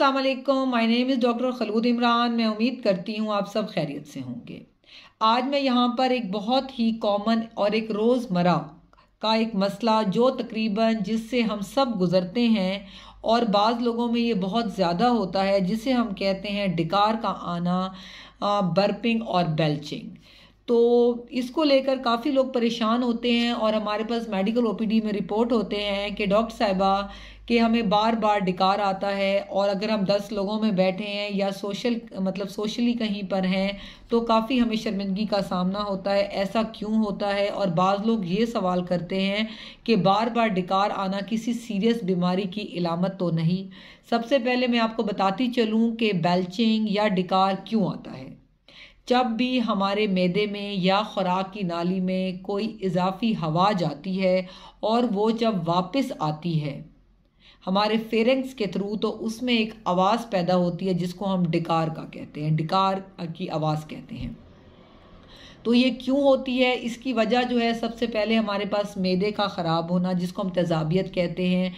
अस्सलाम वालेकुम my name is doctor Kholood Imran मैं उम्मीद करती हूँ आप सब खैरियत से होंगे आज मैं यहाँ पर एक बहुत ही कॉमन और एक रोज़मर्रा का एक मसला जो तकरीबन जिससे हम सब गुज़रते हैं और बाज़ लोगों में ये बहुत ज़्यादा होता है जिसे हम कहते हैं डिकार का आना बर्पिंग और बेल्चिंग तो इसको लेकर काफ़ी लोग परेशान होते हैं और हमारे पास मेडिकल ओपीडी में रिपोर्ट होते हैं कि डॉक्टर साहबा कि हमें बार बार डिकार आता है और अगर हम दस लोगों में बैठे हैं या सोशल मतलब सोशली कहीं पर हैं तो काफ़ी हमें शर्मिंदगी का सामना होता है ऐसा क्यों होता है और बाज़ लोग ये सवाल करते हैं कि बार बार डिकार आना किसी सीरियस बीमारी की इलामत तो नहीं सबसे पहले मैं आपको बताती चलूँ कि बेल्चिंग या डिकार क्यों आता है जब भी हमारे मैदे में या ख़ुराक की नाली में कोई इजाफी हवा जाती है और वो जब वापस आती है हमारे फेरेंग्स के थ्रू तो उसमें एक आवाज़ पैदा होती है जिसको हम डिकार का कहते हैं डिकार की आवाज़ कहते हैं तो ये क्यों होती है इसकी वजह जो है सबसे पहले हमारे पास मैदे का ख़राब होना जिसको हम तेजाबियत कहते हैं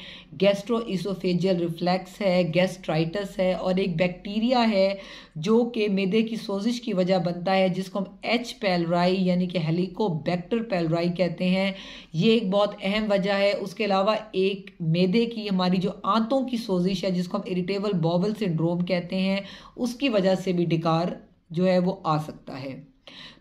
इसोफेजियल रिफ्लैक्स है गैस्ट्राइटस है और एक बैक्टीरिया है जो कि मैदे की सोजिश की वजह बनता है जिसको हम एच पैलराई यानी कि हेलिकोबैक्टर पैलराई कहते हैं ये एक बहुत अहम वजह है उसके अलावा एक मैदे की हमारी जो आंतों की सोजिश है जिसको हम इरिटेबल बॉबल सिंड्रोम कहते हैं उसकी वजह से भी डिकार जो है वो आ सकता है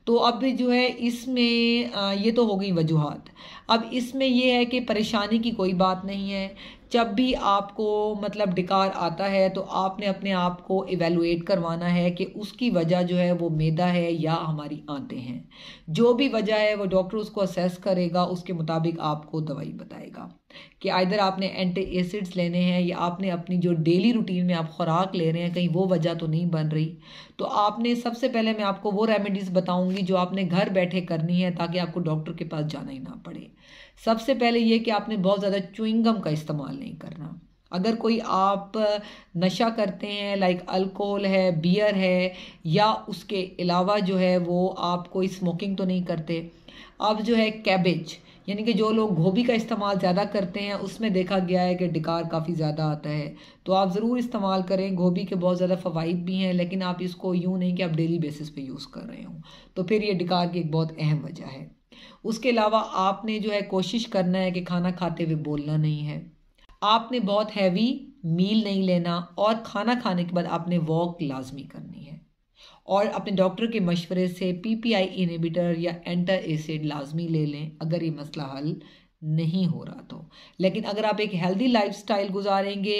तो अब जो है इसमें ये तो हो गई वजूहत अब इसमें यह है कि परेशानी की कोई बात नहीं है जब भी आपको मतलब डिकार आता है तो आपने अपने आप को इवेलुएट करवाना है कि उसकी वजह जो है वो मैदा है या हमारी आते हैं जो भी वजह है वो डॉक्टर उसको असेस करेगा उसके मुताबिक आपको दवाई बताएगा कि आइधर आपने एंटी एसिड्स लेने हैं या आपने अपनी जो डेली रूटीन में आप खुराक ले रहे हैं कहीं वो वजह तो नहीं बन रही तो आपने सबसे पहले मैं आपको वो रेमेडीज़ बताऊंगी जो आपने घर बैठे करनी है ताकि आपको डॉक्टर के पास जाना ही ना पड़े सबसे पहले ये कि आपने बहुत ज़्यादा चुइंगम का इस्तेमाल नहीं करना अगर कोई आप नशा करते हैं लाइक अल्कोहल है बियर है या उसके अलावा जो है वो आप कोई स्मोकिंग तो नहीं करते आप जो है कैबेज यानी कि जो लोग गोभी का इस्तेमाल ज़्यादा करते हैं उसमें देखा गया है कि डिकार काफ़ी ज़्यादा आता है तो आप ज़रूर इस्तेमाल करें गोभी के बहुत ज़्यादा फ़वाद भी हैं लेकिन आप इसको यूँ नहीं कि आप डेली बेसिस पे यूज़ कर रहे हो तो फिर ये डिकार की एक बहुत अहम वजह है उसके अलावा आपने जो है कोशिश करना है कि खाना खाते हुए बोलना नहीं है आपने बहुत हैवी मील नहीं लेना और खाना खाने के बाद आपने वॉक लाजमी करनी है और अपने डॉक्टर के मशवरे से पी पी आई इनिबिटर या एंटा एसिड लाजमी ले लें अगर ये मसला हल नहीं हो रहा तो लेकिन अगर आप एक हेल्दी स्टाइल गुजारेंगे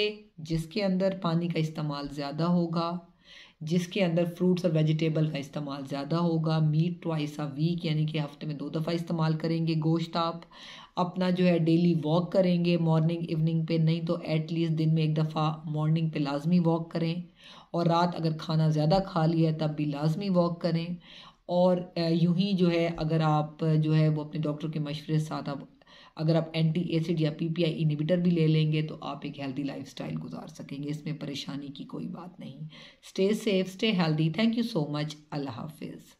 जिसके अंदर पानी का इस्तेमाल ज़्यादा होगा जिसके अंदर फ्रूट्स और वेजिटेबल का इस्तेमाल ज़्यादा होगा मीट ट्वाइस आ वीक यानी कि हफ्ते में दो दफ़ा इस्तेमाल करेंगे गोश्त आप अपना जो है डेली वॉक करेंगे मॉर्निंग इवनिंग पे नहीं तो एटलीस्ट दिन में एक दफ़ा मॉर्निंग पे लाजमी वॉक करें और रात अगर खाना ज़्यादा खा लिया है तब भी लाजमी वॉक करें और यूं ही जो है अगर आप जो है वो अपने डॉक्टर के मशवरे साथ आप अगर आप एंटी एसिड या पीपीआई इनिबिटर भी ले लेंगे तो आप एक हेल्दी लाइफस्टाइल गुजार सकेंगे इसमें परेशानी की कोई बात नहीं stay safe stay healthy thank you so much अल्लाह हाफिज़